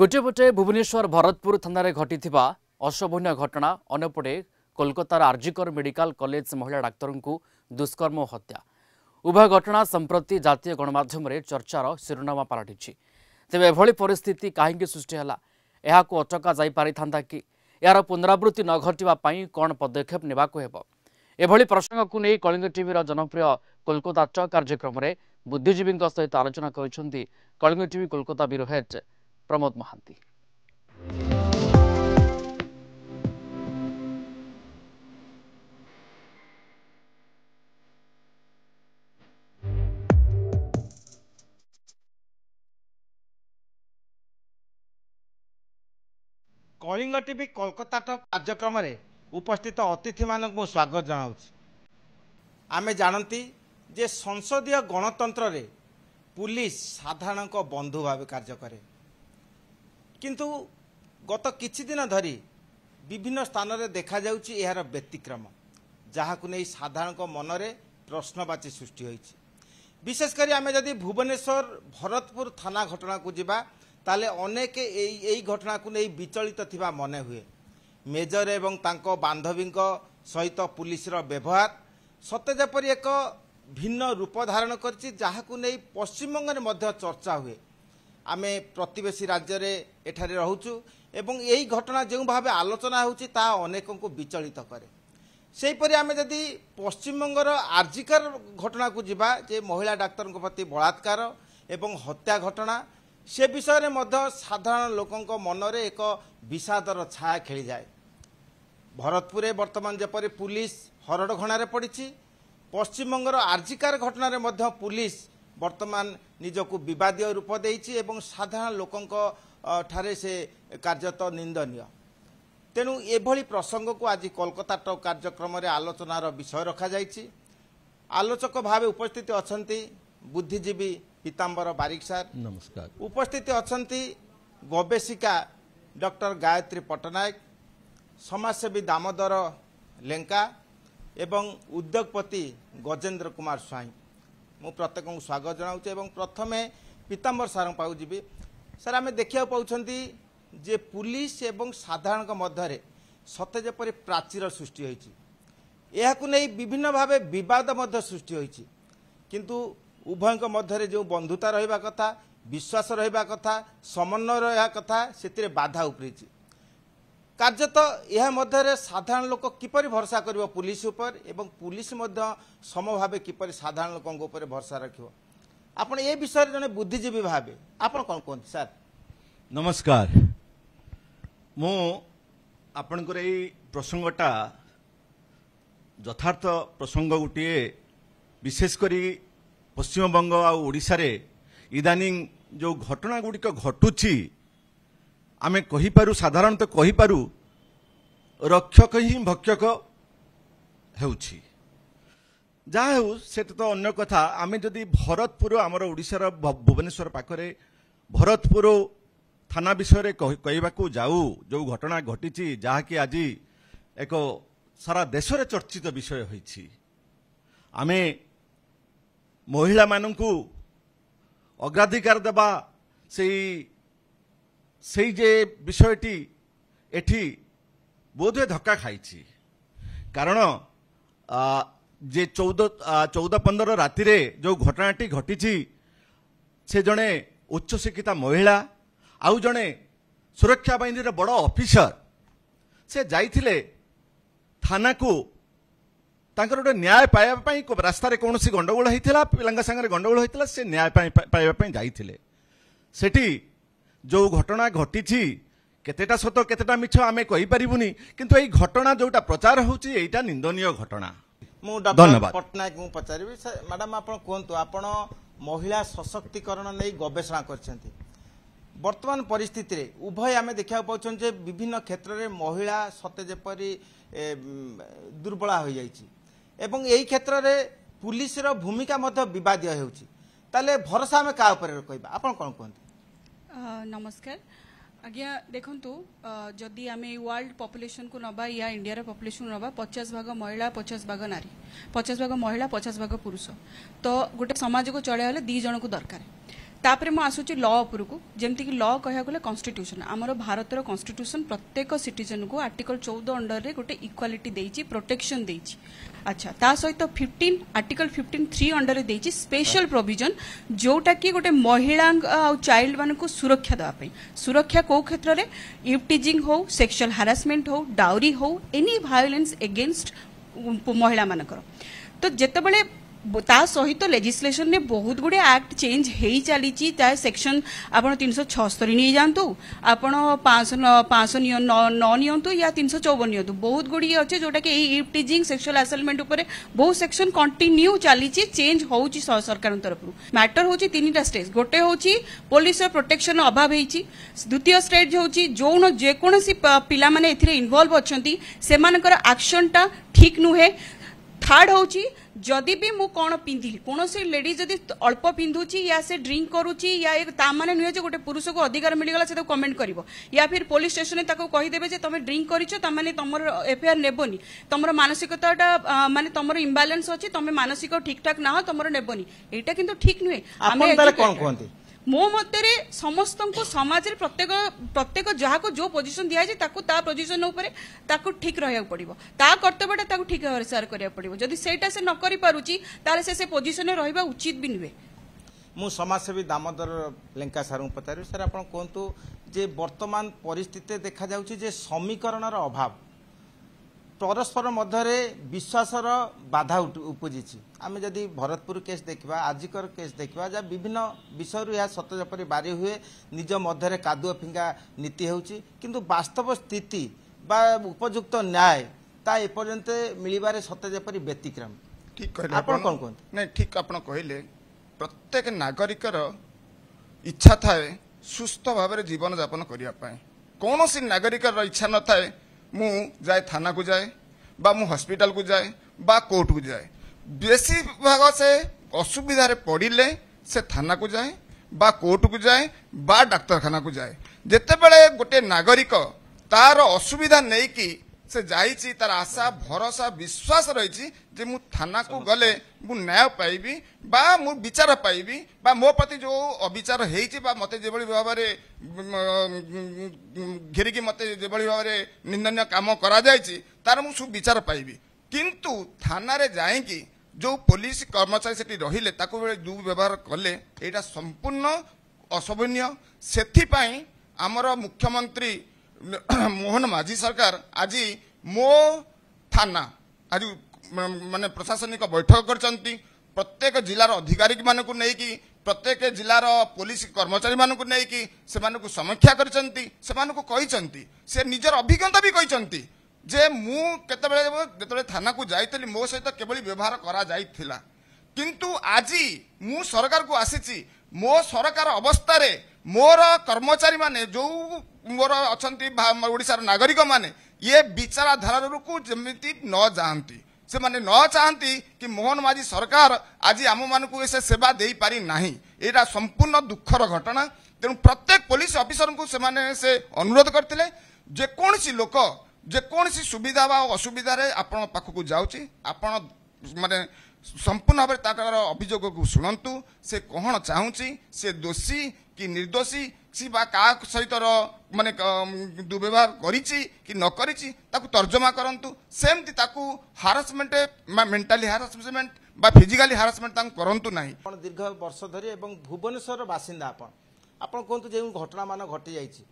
ଗୋଟିଏପଟେ ଭୁବନେଶ୍ୱର ଭରତପୁର ଥାନାରେ ଘଟିଥିବା ଅଶୋଭନୀୟ ଘଟଣା ଅନ୍ୟପଟେ କୋଲକାତାର ଆର୍ଜିକର ମେଡିକାଲ କଲେଜ ମହିଳା ଡାକ୍ତରଙ୍କୁ ଦୁଷ୍କର୍ମ ଓ ହତ୍ୟା ଉଭୟ ଘଟଣା ସମ୍ପ୍ରତି ଜାତୀୟ ଗଣମାଧ୍ୟମରେ ଚର୍ଚ୍ଚାର ଶିରୋନାମା ପାଲଟିଛି ତେବେ ଏଭଳି ପରିସ୍ଥିତି କାହିଁକି ସୃଷ୍ଟି ହେଲା ଏହାକୁ ଅଟକା ଯାଇପାରିଥାନ୍ତା କି ଏହାର ପୁନରାବୃତ୍ତି ନ ଘଟିବା ପାଇଁ କ'ଣ ପଦକ୍ଷେପ ନେବାକୁ ହେବ ଏଭଳି ପ୍ରସଙ୍ଗକୁ ନେଇ କଳିଙ୍ଗ ଟିଭିର ଜନପ୍ରିୟ କୋଲକାତା ଟ କାର୍ଯ୍ୟକ୍ରମରେ ବୁଦ୍ଧିଜୀବୀଙ୍କ ସହିତ ଆଲୋଚନା କରିଛନ୍ତି Kalinga TV Kolkata bureau head Pramod Mohanty Kalinga TV Kolkata top କାର୍ଯ୍ୟକ୍ରମରେ ଉପସ୍ଥିତ ଅତିଥିମାନଙ୍କୁ ମୁଁ ସ୍ୱାଗତ ଜଣାଉଛି ଆମେ ଜାଣନ୍ତି ଯେ ସଂସଦୀୟ ଗଣତନ୍ତ୍ରରେ ପୁଲିସ୍ ସାଧାରଣଙ୍କ ବନ୍ଧୁ ଭାବେ କାର୍ଯ୍ୟ କରେ କିନ୍ତୁ ଗତ କିଛି ଦିନ ଧରି ବିଭିନ୍ନ ସ୍ଥାନରେ ଦେଖାଯାଉଛି ଏହାର ବ୍ୟତିକ୍ରମ ଯାହାକୁ ନେଇ ସାଧାରଣଙ୍କ ମନରେ ପ୍ରଶ୍ନବାଚୀ ସୃଷ୍ଟି ହୋଇଛି ବିଶେଷ କରି ଆମେ ଯଦି ଭୁବନେଶ୍ୱର ଭରତପୁର ଥାନା ଘଟଣାକୁ ଯିବା ତାହେଲେ ଅନେକ ଏଇ ଏଇ ଘଟଣାକୁ ନେଇ ବିଚଳିତ ଥିବା ମନେ ହୁଏ ମେଜର ଏବଂ ତାଙ୍କ ବାନ୍ଧବୀଙ୍କ ସହିତ ପୁଲିସର ବ୍ୟବହାର ସତେ ଯେପରି ଏକ ଭିନ୍ନ ରୂପ ଧାରଣ କରିଛି ଯାହାକୁ ନେଇ ପଶ୍ଚିମବଙ୍ଗରେ ମଧ୍ୟ ଚର୍ଚ୍ଚା ହୁଏ ଆମେ ପ୍ରତିବେଶୀ ରାଜ୍ୟରେ ଏଠାରେ ରହୁଛୁ ଏବଂ ଏହି ଘଟଣା ଯେଉଁ ଭାବେ ଆଲୋଚନା ହେଉଛି ତାହା ଅନେକଙ୍କୁ ବିଚଳିତ କରେ ସେହିପରି ଆମେ ଯଦି ପଶ୍ଚିମବଙ୍ଗର ଆର୍ଜିକର ଘଟଣାକୁ ଯିବା ଯେ ମହିଳା ଡାକ୍ତରଙ୍କ ପ୍ରତି ବଳାତ୍କାର ଏବଂ ହତ୍ୟା ଘଟଣା ସେ ବିଷୟରେ ମଧ୍ୟ ସାଧାରଣ ଲୋକଙ୍କ ମନରେ ଏକ ବିଷାଦର ଛାୟା ଖେଳିଯାଏ ଭରତପୁରରେ ବର୍ତ୍ତମାନ ଯେପରି ପୁଲିସ ହରଡ଼ଘଣାରେ ପଡ଼ିଛି ପଶ୍ଚିମବଙ୍ଗର ଆର୍ଜିକାର ଘଟଣାରେ ମଧ୍ୟ ପୁଲିସ বর্তমান নিজକୁ ବିବାଦୀୟ ରୂପ ଦେଇଛି ଏବଂ ସାଧାରଣ ଲୋକଙ୍କ ଠାରେ ସେ କାର୍ଯ୍ୟତଃ ନିନ୍ଦନୀୟ ତେଣୁ ଏଭଳି ପ୍ରସଙ୍ଗକୁ ଆଜି କୋଲକାତା ଟକ୍ କାର୍ଯ୍ୟକ୍ରମରେ ଆଲୋଚନାର ବିଷୟ ରଖାଯାଇଛି ଆଲୋଚକ ଭାବେ ଉପସ୍ଥିତ ଅଛନ୍ତି ବୁଦ୍ଧିଜୀବୀ ପିତାମ୍ବର ବାରିକ ସାର୍ ନମସ୍କାର ଉପସ୍ଥିତ ଅଛନ୍ତି ଗବେଷିକା ଡକ୍ଟର ଗାୟତ୍ରୀ ପଟ୍ଟନାୟକ ସମାଜସେବୀ ଦାମୋଦର ଲେଙ୍କା ଏବଂ ଉଦ୍ୟୋଗପତି ଗଜେନ୍ଦ୍ର କୁମାର ସ୍ୱାଇଁ ମୁଁ ପ୍ରତ୍ୟେକଙ୍କୁ ସ୍ୱାଗତ ଜଣାଉଛି ଏବଂ ପ୍ରଥମେ ପୀତାମ୍ବର ସାର୍ଙ୍କ ପାଖକୁ ଯିବି ସାର୍ ଆମେ ଦେଖିବାକୁ ପାଉଛନ୍ତି ଯେ ପୁଲିସ ଏବଂ ସାଧାରଣଙ୍କ ମଧ୍ୟରେ ସତେ ଯେପରି ପ୍ରାଚୀର ସୃଷ୍ଟି ହୋଇଛି ଏହାକୁ ନେଇ ବିଭିନ୍ନ ଭାବେ ବିବାଦ ମଧ୍ୟ ସୃଷ୍ଟି ହୋଇଛି କିନ୍ତୁ ଉଭୟଙ୍କ ମଧ୍ୟରେ ଯେଉଁ ବନ୍ଧୁତା ରହିବା କଥା ବିଶ୍ୱାସ ରହିବା କଥା ସମନ୍ୱୟ ରହିବା କଥା ସେଥିରେ ବାଧା ଉପରିଛି କାର୍ଯ୍ୟତଃ ଏହା ମଧ୍ୟରେ ସାଧାରଣ ଲୋକ କିପରି ଭରସା କରିବ ପୁଲିସ ଉପରେ ଏବଂ ପୁଲିସ ମଧ୍ୟ ସମଭାବେ କିପରି ସାଧାରଣ ଲୋକଙ୍କ ଉପରେ ଭରସା ରଖିବ ଆପଣ ଏ ବିଷୟରେ ଜଣେ ବୁଦ୍ଧିଜୀବୀ ଭାବେ ଆପଣ କ'ଣ କୁହନ୍ତି ସାର୍ ନମସ୍କାର ମୁଁ ଆପଣଙ୍କର ଏଇ ପ୍ରସଙ୍ଗଟା ଯଥାର୍ଥ ପ୍ରସଙ୍ଗ ଗୋଟିଏ ବିଶେଷ କରି ପଶ୍ଚିମବଙ୍ଗ ଆଉ ଓଡ଼ିଶାରେ ଇଦାନିଂ ଯେଉଁ ଘଟଣାଗୁଡ଼ିକ ଘଟୁଛି ଆମେ କହିପାରୁ ସାଧାରଣତଃ କହିପାରୁ ରକ୍ଷକ ହିଁ ଭକ୍ଷକ ହେଉଛି ଯାହା ହେଉ ସେଟା ତ ଅନ୍ୟ କଥା ଆମେ ଯଦି ଭରତପୁର ଆମର ଓଡ଼ିଶାର ଭୁବନେଶ୍ୱର ପାଖରେ ଭରତପୁର ଥାନା ବିଷୟରେ କହିବାକୁ ଯାଉ ଯେଉଁ ଘଟଣା ଘଟିଛି ଯାହାକି ଆଜି ଏକ ସାରା ଦେଶରେ ଚର୍ଚ୍ଚିତ ବିଷୟ ହୋଇଛି ଆମେ ମହିଳାମାନଙ୍କୁ ଅଗ୍ରାଧିକାର ଦେବା ସେଇ সেই যে বিষয়টি এটি বোধহয় ধক্কা খাইছি কারণ যে চৌদ চৌদ পনের রাতে যে ঘটনাটি ঘটিছি সে জনে উচ্চশিক্ষিতা মহিলা আউ জনে সুরক্ষা বাহিনীর বড় অফিসর সে যাই থানাকু ତାଙ୍କର ଗୋଟେ ନ୍ୟାୟ ପାଇବା ପାଇଁ ରାସ୍ତାରେ କୌଣସି ଗଣ୍ଡଗୋଳ ହୋଇଥିଲା ପିଲାଙ୍କ ସାଙ୍ଗରେ ଗଣ୍ଡଗୋଳ ହୋଇଥିଲା ସେ ନ୍ୟାୟ ପାଇବା ପାଇଁ ଯାଇଥିଲେ ଯେଉଁ ଘଟଣା ଘଟିଛି କେତେଟା ସତ କେତେଟା ମିଛ ଆମେ କହିପାରିବୁନି କିନ୍ତୁ ଏଇ ଘଟଣା ଯେଉଁଟା ପ୍ରଚାର ହେଉଛି ଏଇଟା ନିନ୍ଦନୀୟ ଘଟଣା ମୁଁ ଡକ୍ଟର ପଟ୍ଟନାୟକଙ୍କୁ ପଚାରିବି ମ୍ୟାଡ଼ାମ୍ ଆପଣ କୁହନ୍ତୁ ଆପଣ ମହିଳା ସଶକ୍ତିକରଣ ନେଇ ଗବେଷଣା କରିଛନ୍ତି ବର୍ତ୍ତମାନ ପରିସ୍ଥିତିରେ ଉଭୟ ଆମେ ଦେଖିବାକୁ ପାଉଛନ୍ତି ଯେ ବିଭିନ୍ନ କ୍ଷେତ୍ରରେ ମହିଳା ସତେ ଯେପରି ଦୁର୍ବଳା ହୋଇଯାଇଛି ଏବଂ ଏହି କ୍ଷେତ୍ରରେ ପୁଲିସର ଭୂମିକା ମଧ୍ୟ ବିବାଦୀୟ ହେଉଛି ତାହେଲେ ଭରସା ଆମେ କାହା ଉପରେ କହିବା ଆପଣ କ'ଣ କୁହନ୍ତି নমস্কার আজ্ঞা দেখন্তু যদি আমি ওয়ার্ল্ড পপুলেশন কু নবা ইয়া ইন্ডিয়ার পপুলেশন নবা পচাশ ভাগ মহিলা পচাশ ভাগ নারী পচাশ ভাগ মহিলা পচাশ ভাগ পুরুষ তো গোটে সমাজকে চলাই হলে দুই জনক দরকার ତାପରେ ମୁଁ ଆସୁଛି ଲ ଉପରକୁ ଯେମିତିକି ଲ କହିବାକୁ ଗଲେ କନଷ୍ଟିଟ୍ୟୁସନ୍ ଆମର ଭାରତର କନଷ୍ଟିଟ୍ୟୁସନ୍ ପ୍ରତ୍ୟେକ ସିଟିଜନ୍କୁ ଆର୍ଟିକଲ୍ ଚଉଦ ଅଣ୍ଡରରେ ଗୋଟେ ଇକ୍ୱାଲିଟି ଦେଇଛି ପ୍ରୋଟେକ୍ସନ୍ ଦେଇଛି আচ্ছা তা সহিত ফিফটিন আর্টিকল ফিফটিন থ্রি অন্ডরে দিয়েছি স্পেশাল প্রোভিজন যেটা কি গোটে মহিলা আউ চাইল্ড মানুষ সুরক্ষা দেওয়া সুরক্ষা কেউ ক্ষেত্রে ইফটিজিং হো সেক্সুয়াল হারাসমেন্ট হো ডাউরি হো এনি ভায়োলেন্স এগেনস্ট মহিলা মানকর তো যেতবে सहित तो लेजिस्लेसन में बहुत गुड़े आक्ट चेंज हो चली सेक्शन आपड़ तीन सौ छस्तरी नहीं जातु आपत पांच नौ नियंतु या तीन सौ चौवन नि बहुत गुड़ी अच्छे जोटा कि टीजिंग सेक्सुआल आसलमेंट उपर बहुत सेक्शन कंटिन्यू चली चेंज हो सरकार तरफ मैटर हूँ तीन टाइम स्टेज गोटे हूँ पुलिस प्रोटेक्शन अभाव द्वितीय स्टेज हूँ जो जेकोसी पिला इनवल्व अच्छा से सेमकर आक्शनटा ठिक नुहे थार्ड हूँ ଯଦି ବି ମୁଁ କ'ଣ ପିନ୍ଧିଲି କୌଣସି ଲେଡି ଯଦି ଅଳ୍ପ ପିନ୍ଧୁଛି ୟା ସେ ଡ୍ରିଙ୍କ୍ କରୁଛି ୟା ତା ମାନେ ନୁହେଁ ଯେ ଗୋଟେ ପୁରୁଷକୁ ଅଧିକାର ମିଳିଗଲା ସେ ତାକୁ କମେଣ୍ଟ କରିବ ୟା ଫିର୍ ପୋଲିସ ଷ୍ଟେସନରେ ତାକୁ କହିଦେବେ ଯେ ତମେ ଡ୍ରିଙ୍କ୍ କରିଛ ତାମାନେ ତମର ଏଫଆଇଆର୍ ନେବନି ତମର ମାନସିକତାଟା ମାନେ ତମର ଇମ୍ବାଲାନ୍ସ ଅଛି ତମେ ମାନସିକ ଠିକ୍ଠାକ୍ ନାହ ତମର ନେବନି ଏଇଟା କିନ୍ତୁ ଠିକ୍ ନୁହେଁ ଆମେ କ'ଣ କୁହନ୍ତି ମୋ ମତରେ ସମସ୍ତଙ୍କୁ ସମାଜରେ ପ୍ରତ୍ୟେକ ପ୍ରତ୍ୟେକ ଯାହାକୁ ଯେଉଁ ପୋଜିସନ୍ ଦିଆଯାଏ ତାକୁ ତା ପୋଜିସନ୍ ଉପରେ ତାକୁ ଠିକ୍ ରହିବାକୁ ପଡ଼ିବ ତା କର୍ତ୍ତବ୍ୟଟା ତାକୁ ଠିକ୍ ଭାବରେ ସାର କରିବାକୁ ପଡ଼ିବ ଯଦି ସେଇଟା ସେ ନ କରିପାରୁଛି ତାହେଲେ ସେ ସେ ପୋଜିସନ୍ରେ ରହିବା ଉଚିତ ବି ନୁହେଁ ମୁଁ ସମାଜସେବୀ ଦାମୋଦର ଲେଙ୍କା ସାର୍ଙ୍କୁ ପଚାରିବି ସାର୍ ଆପଣ କୁହନ୍ତୁ ଯେ ବର୍ତ୍ତମାନ ପରିସ୍ଥିତିରେ ଦେଖାଯାଉଛି ଯେ ସମୀକରଣର ଅଭାବ ପରସ୍ପର ମଧ୍ୟରେ ବିଶ୍ୱାସର ବାଧା ଉପୁଜିଛି ଆମେ ଯଦି ଭରତପୁର କେସ୍ ଦେଖିବା ଆଜିକର କେସ୍ ଦେଖିବା ଯାହା ବିଭିନ୍ନ ବିଷୟରୁ ଏହା ସତ ଯେପରି ବାରି ହୁଏ ନିଜ ମଧ୍ୟରେ କାଦୁଅ ଫିଙ୍ଗା ନୀତି ହେଉଛି କିନ୍ତୁ ବାସ୍ତବ ସ୍ଥିତି ବା ଉପଯୁକ୍ତ ନ୍ୟାୟ ତା ଏପର୍ଯ୍ୟନ୍ତ ମିଳିବାରେ ସତେ ଯେପରି ବ୍ୟତିକ୍ରମ ଠିକ୍ କହିଲେ ଆପଣ କ'ଣ କୁହନ୍ତୁ ନାଇଁ ଠିକ୍ ଆପଣ କହିଲେ ପ୍ରତ୍ୟେକ ନାଗରିକର ଇଚ୍ଛା ଥାଏ ସୁସ୍ଥ ଭାବରେ ଜୀବନଯାପନ କରିବା ପାଇଁ କୌଣସି ନାଗରିକର ଇଚ୍ଛା ନଥାଏ ମୁଁ ଯାଏ ଥାନାକୁ ଯାଏ ବା ମୁଁ ହସ୍ପିଟାଲକୁ ଯାଏ ବା କୋର୍ଟକୁ ଯାଏ ବେଶୀ ଭାଗ ସେ ଅସୁବିଧାରେ ପଡ଼ିଲେ ସେ ଥାନାକୁ ଯାଏ ବା କୋର୍ଟକୁ ଯାଏ ବା ଡାକ୍ତରଖାନାକୁ ଯାଏ ଯେତେବେଳେ ଗୋଟିଏ ନାଗରିକ ତାର ଅସୁବିଧା ନେଇକି সে যাই তার আশা ভরসা বিশ্বাস রয়েছে যে মু থানাকু গলে মু ন্যায় পাইবি বা মু বিচার পাইবি বা মো প্রতি যে অবিচার হয়েছে বা মতো যেভাবে ভাবে ঘেরিকি মতো যেভাবে ভাবে নিন্দনীয় কাম করা যাইছি তার মু সুবিচার পাইবি কিন্তু থানারে যাইকি যে পুলিশ কর্মচারী সেটি রহলে তাকে দুর্ব্যবহার কলে এটা সম্পূর্ণ অশোভনীয় সেপাই আমার মুখ্যমন্ত্রী મોહન માઝી સરકાર આજી ମୋ ଥାନା ଆଜି ମାନେ ପ୍ରଶାସନିକ ବୈଠକ କରିଛନ୍ତି ପ୍ରତ୍ୟେକ ଜିଲ୍ଲାର ଅଧିକାରୀମାନଙ୍କୁ ନେଇକି ପ୍ରତ୍ୟେକ ଜିଲ୍ଲାର ପୋଲିସ କର୍ମଚାରୀମାନଙ୍କୁ ନେଇକି ସେମାନଙ୍କୁ ସମୀକ୍ଷା କରିଛନ୍ତି ସେମାନଙ୍କୁ କହିଛନ୍ତି ସେ ନିଜର ଅଭିଜ୍ଞତା ବି କହିଛନ୍ତି ଯେ ମୁଁ କେତେବେଳେ ଯେତେବେଳେ ଥାନାକୁ ଯାଇଥିଲି ମୋ ସହିତ କିଭଳି ବ୍ୟବହାର କରାଯାଇଥିଲା କିନ୍ତୁ ଆଜି ମୁଁ ସରକାରକୁ ଆସିଛି ମୋ ସରକାର ଅବସ୍ଥାରେ ମୋର କର୍ମଚାରୀମାନେ ଯେଉଁ ମୋର ଅଛନ୍ତି ଓଡ଼ିଶାର ନାଗରିକମାନେ ଇଏ ବିଚାରଧାରାକୁ ଯେମିତି ନ ଯାଆନ୍ତି ସେମାନେ ନ ଚାହାନ୍ତି କି ମୋହନ ମାଝି ସରକାର ଆଜି ଆମମାନଙ୍କୁ ସେ ସେବା ଦେଇପାରି ନାହିଁ ଏଇଟା ସମ୍ପୂର୍ଣ୍ଣ ଦୁଃଖର ଘଟଣା ତେଣୁ ପ୍ରତ୍ୟେକ ପୋଲିସ ଅଫିସରଙ୍କୁ ସେମାନେ ସେ ଅନୁରୋଧ କରିଥିଲେ ଯେକୌଣସି ଲୋକ ଯେକୌଣସି ସୁବିଧା ବା ଅସୁବିଧାରେ ଆପଣଙ୍କ ପାଖକୁ ଯାଉଛି ଆପଣ ମାନେ ସମ୍ପୂର୍ଣ୍ଣ ଭାବରେ ତାଙ୍କର ଅଭିଯୋଗକୁ ଶୁଣନ୍ତୁ ସେ କ'ଣ ଚାହୁଁଛି ସେ ଦୋଷୀ କି ନିର୍ଦ୍ଦୋଷୀ ସେ ବା କାହା ସହିତ ମାନେ ଦୁର୍ବ୍ୟବହାର କରିଛି କି ନ କରିଛି ତାକୁ ତର୍ଜମା କରନ୍ତୁ ସେମିତି ତାକୁ ହାରାସମେଣ୍ଟ ବା ମେଣ୍ଟାଲି ହାରାସମେଣ୍ଟ ବା ଫିଜିକାଲି ହାରାସମେଣ୍ଟ ତାଙ୍କୁ କରନ୍ତୁ ନାହିଁ ଆପଣ ଦୀର୍ଘ ବର୍ଷ ଧରି ଏବଂ ଭୁବନେଶ୍ୱରର ବାସିନ୍ଦା ଆପଣ ଆପଣ କୁହନ୍ତୁ ଯେଉଁ ଘଟଣାମାନ ଘଟିଯାଇଛି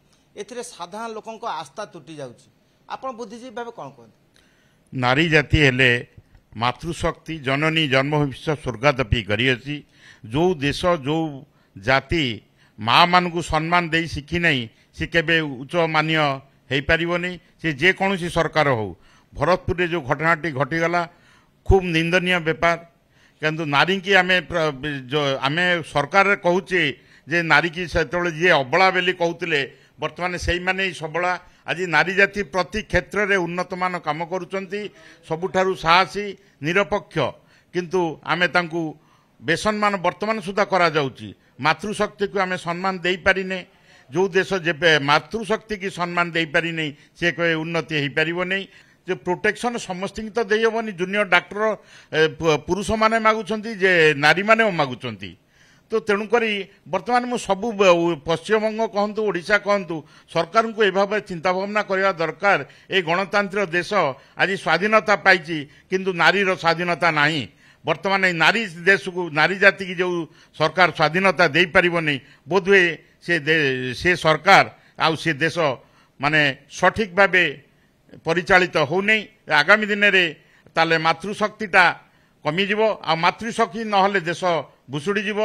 ଏଥିରେ ସାଧାରଣ ଲୋକଙ୍କ ଆସ୍ଥା ତୁଟି ଯାଉଛି ଆପଣ ବୁଦ୍ଧିଜୀବୀ ଭାବେ କ'ଣ କୁହନ୍ତି ନାରୀ ଜାତି ହେଲେ ମାତୃଶକ୍ତି ଜନନୀ ଜନ୍ମଭୂମିଷ୍ଠ ସ୍ୱର୍ଗାଦପି କରିଅଛି ଯେଉଁ ଦେଶ ଯେଉଁ ଜାତି ମାଆମାନଙ୍କୁ ସମ୍ମାନ ଦେଇ ଶିଖିନାହିଁ ସେ କେବେ ଉଚ୍ଚମାନୀୟ ହୋଇପାରିବନି ସେ ଯେକୌଣସି ସରକାର ହେଉ ଭରତପୁରରେ ଯେଉଁ ଘଟଣାଟି ଘଟିଗଲା খুব নিন্দনীয় ব্যাপার কিন্তু নারীকে আমি আমি সরকার কুচে যে নারীকে সেতবে যে অবলা বলে কুলে ବର୍ତ୍ତମାନ ସେଇମାନେ ସବଳା ଆଜି ନାରୀ ଜାତି ପ୍ରତି କ୍ଷେତ୍ରରେ ଉନ୍ନତମାନ କାମ କରୁଛନ୍ତି ସବୁଠାରୁ ସାହସୀ ନିରପେକ୍ଷ କିନ୍ତୁ ଆମେ ତାଙ୍କୁ ବେସନମାନ ବର୍ତ୍ତମାନ ସୁଦ୍ଧା କରାଯାଉଛି ମାତୃଶକ୍ତିକୁ ଆମେ ସମ୍ମାନ ଦେଇପାରିନେ ଯେଉଁ ଦେଶ ଯେବେ ମାତୃଶକ୍ତିକି ସମ୍ମାନ ଦେଇପାରିନି ସିଏ କହେ ଉନ୍ନତି ହୋଇପାରିବ ନାହିଁ ଯେ ପ୍ରୋଟେକ୍ସନ୍ ସମସ୍ତଙ୍କୁ ତ ଦେଇହେବନି ଜୁନିୟର ଡାକ୍ତର ପୁରୁଷମାନେ ମାଗୁଛନ୍ତି ଯେ ନାରୀମାନେ ମାଗୁଛନ୍ତି ତ ତେଣୁକରି ବର୍ତ୍ତମାନ ମୁଁ ସବୁ ପଶ୍ଚିମବଙ୍ଗ କହନ୍ତୁ ଓଡ଼ିଶା କହନ୍ତୁ ସରକାରଙ୍କୁ ଏଭାବେ ଚିନ୍ତା ଭାବନା କରିବା ଦରକାର ଏ ଗଣତାନ୍ତ୍ରିକ ଦେଶ ଆଜି ସ୍ୱାଧୀନତା ପାଇଛି କିନ୍ତୁ ନାରୀର ସ୍ୱାଧୀନତା ନାହିଁ ବର୍ତ୍ତମାନ ଏଇ ନାରୀ ଦେଶକୁ ନାରୀ ଜାତିକି ଯେଉଁ ସରକାର ସ୍ୱାଧୀନତା ଦେଇପାରିବନି ବୋଧହୁଏ ସେ ସେ ସରକାର ଆଉ ସେ ଦେଶ ମାନେ ସଠିକ୍ ଭାବେ ପରିଚାଳିତ ହେଉନି ଆଗାମୀ ଦିନରେ ତାହେଲେ ମାତୃଶକ୍ତିଟା କମିଯିବ ଆଉ ମାତୃଶକ୍ତି ନହେଲେ ଦେଶ ଭୁଷୁଡ଼ିଯିବ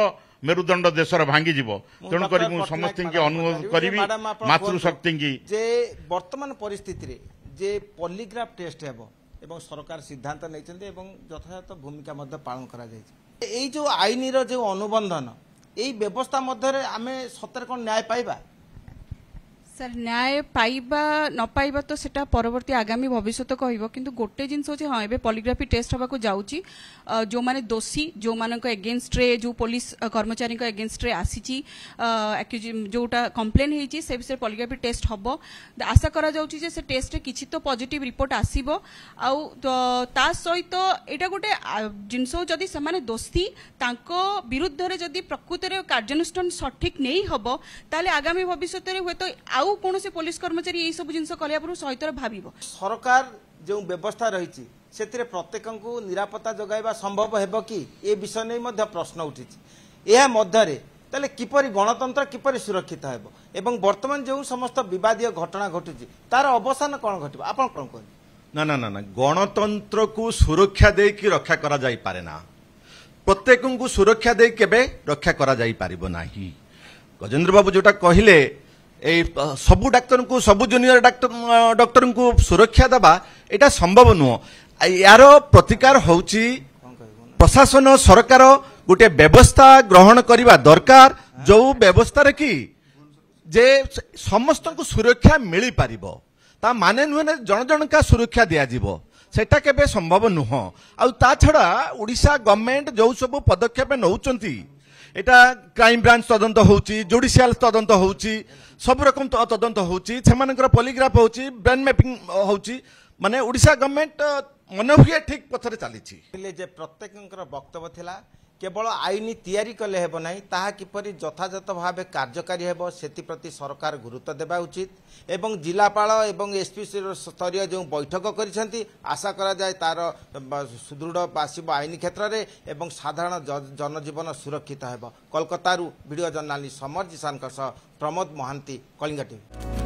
মেরুদণ্ড দেশর ভাঙ্গিযিব তেণুকরি মু সমস্ত অনুরোধ করবি মাতৃশক্তি যে বর্তমান পরিস্থিতিরে যে পলিগ্রাফ টেস্ট হব এবং সরকার সিদ্ধান্ত নিয়েছেন এবং যথাযথ ভূমিকা মধ্যে পালন করা যাইছে এই যে আইনর যে অনুবন্ধন এই ব্যবস্থা মধ্যে আমি সতের কোন ন্যায় পাইবা স্যার ন্যায় পাইবা ନ ପାଇବା ତ ସେଟା ପରବର୍ତ୍ତୀ ଆଗାମୀ ଭବିଷ୍ୟତ କହିବ କିନ୍ତୁ ଗୋଟେ ଜିନିଷ ହେଉଛି ହଁ ଏବେ ପଲିଗ୍ରାଫି ଟେଷ୍ଟ ହେବାକୁ ଯାଉଛି ଯେଉଁମାନେ ଦୋଷୀ ଯେଉଁମାନଙ୍କ ଏଗେନଷ୍ଟରେ ଯେଉଁ ପୋଲିସ କର୍ମଚାରୀଙ୍କ ଏଗେନଷ୍ଟରେ ଆସିଛି ଯେଉଁଟା କମ୍ପ୍ଲେନ୍ ହେଇଛି ସେ ବିଷୟରେ ପଲିଗ୍ରାଫି ଟେଷ୍ଟ ହେବ ଆଶା କରାଯାଉଛି ଯେ ସେ ଟେଷ୍ଟରେ କିଛି ତ ପଜିଟିଭ ରିପୋର୍ଟ ଆସିବ ଆଉ ତା ସହିତ ଏଇଟା ଗୋଟେ ଜିନିଷ ଯଦି ସେମାନେ ଦୋଷୀ ତାଙ୍କ ବିରୁଦ୍ଧରେ ଯଦି ପ୍ରକୃତରେ କାର୍ଯ୍ୟାନୁଷ୍ଠାନ ସଠିକ୍ ନେଇ ହେବ ତାହେଲେ ଆଗାମୀ ଭବିଷ୍ୟତରେ ହୁଏତ ଆଉ ଆଉ କୌଣସି ପୋଲିସ କର୍ମଚାରୀ ଏହିସବୁ ଜିନିଷ କରିବା ପୂର୍ବରୁ ସହିତର ଭାବିବ ସରକାର ଯେଉଁ ବ୍ୟବସ୍ଥା ରହିଛି ସେଥିରେ ପ୍ରତ୍ୟେକଙ୍କୁ ନିରାପତ୍ତା ଯୋଗାଇବା ସମ୍ଭବ ହେବ କି ଏ ବିଷୟ ନେଇ ମଧ୍ୟ ପ୍ରଶ୍ନ ଉଠିଛି ଏହା ମଧ୍ୟରେ তাহলে কিপরি গণতন্ত্র কিপরি সুরক্ষিত হব এবং বর্তমান যে সমস্ত বিবাদীয় ঘটনা ঘটুছি তার অবসান কোণ ঘটব আপনার কোণ কে না না না না গণতন্ত্রকু সুরক্ষা দেইকি রক্ষা করা যাই পারে না প্রত্যেকঙ্কু সুরক্ষা দেই কেবে রক্ষা করা যাই পারিব নাহি গজেন্দ্র বাবু যেটা কহিলে ଏଇ ସବୁ ଡାକ୍ତରଙ୍କୁ ସବୁ ଜୁନିୟର ଡାକ୍ତର ଡକ୍ଟରଙ୍କୁ ସୁରକ୍ଷା ଦେବା ଏଇଟା ସମ୍ଭବ ନୁହଁ ଏହାର ପ୍ରତିକାର ହେଉଛି ପ୍ରଶାସନ ସରକାର ଗୋଟିଏ ବ୍ୟବସ୍ଥା ଗ୍ରହଣ କରିବା ଦରକାର ଯେଉଁ ବ୍ୟବସ୍ଥାରେ କି ଯେ ସମସ୍ତଙ୍କୁ ସୁରକ୍ଷା ମିଳିପାରିବ ତା ମାନେ ନୁହେଁ ଜଣ ଜଣଙ୍କା ସୁରକ୍ଷା ଦିଆଯିବ ସେଇଟା କେବେ ସମ୍ଭବ ନୁହଁ ଆଉ ତା ଛଡ଼ା ଓଡ଼ିଶା ଗଭର୍ଣ୍ଣମେଣ୍ଟ ଯେଉଁ ସବୁ ପଦକ୍ଷେପ ନେଉଛନ୍ତି ଏଇଟା କ୍ରାଇମ୍ ବ୍ରାଞ୍ଚ ତଦନ୍ତ ହେଉଛି ଜୁଡ଼ିସିଆଲ ତଦନ୍ତ ହେଉଛି ସବୁ ରକମ ତଦନ୍ତ ହେଉଛି ସେମାନଙ୍କର ପଲିଗ୍ରାଫ ହେଉଛି ବ୍ରେନ୍ ମ୍ୟାପିଂ ହେଉଛି ମାନେ ଓଡ଼ିଶା ଗଭର୍ଣ୍ଣମେଣ୍ଟ ମନେ ହୁଏ ଠିକ୍ ପଥରେ ଚାଲିଛି ହେଲେ ଯେ ପ୍ରତ୍ୟେକଙ୍କର ବକ୍ତବ୍ୟ ଥିଲା কেবল আইন তৈরি কলে হব না তাহা কিপরি যথাযথ ভাবে কার্যকারী হব সেপ্রতি সরকার গুরুত্ব দেওয়া উচিত এবং জেলাপাল এবং এসপি স্তরীয় যে বৈঠক করেছেন আশা করা যায় তার সুদৃঢ় আসব আইন ক্ষেত্রে এবং সাধারণ জনজীবন সুরক্ষিত হব কলকাতার video journalist Samar Zeeshan Pramod Mohanty Kalinga TV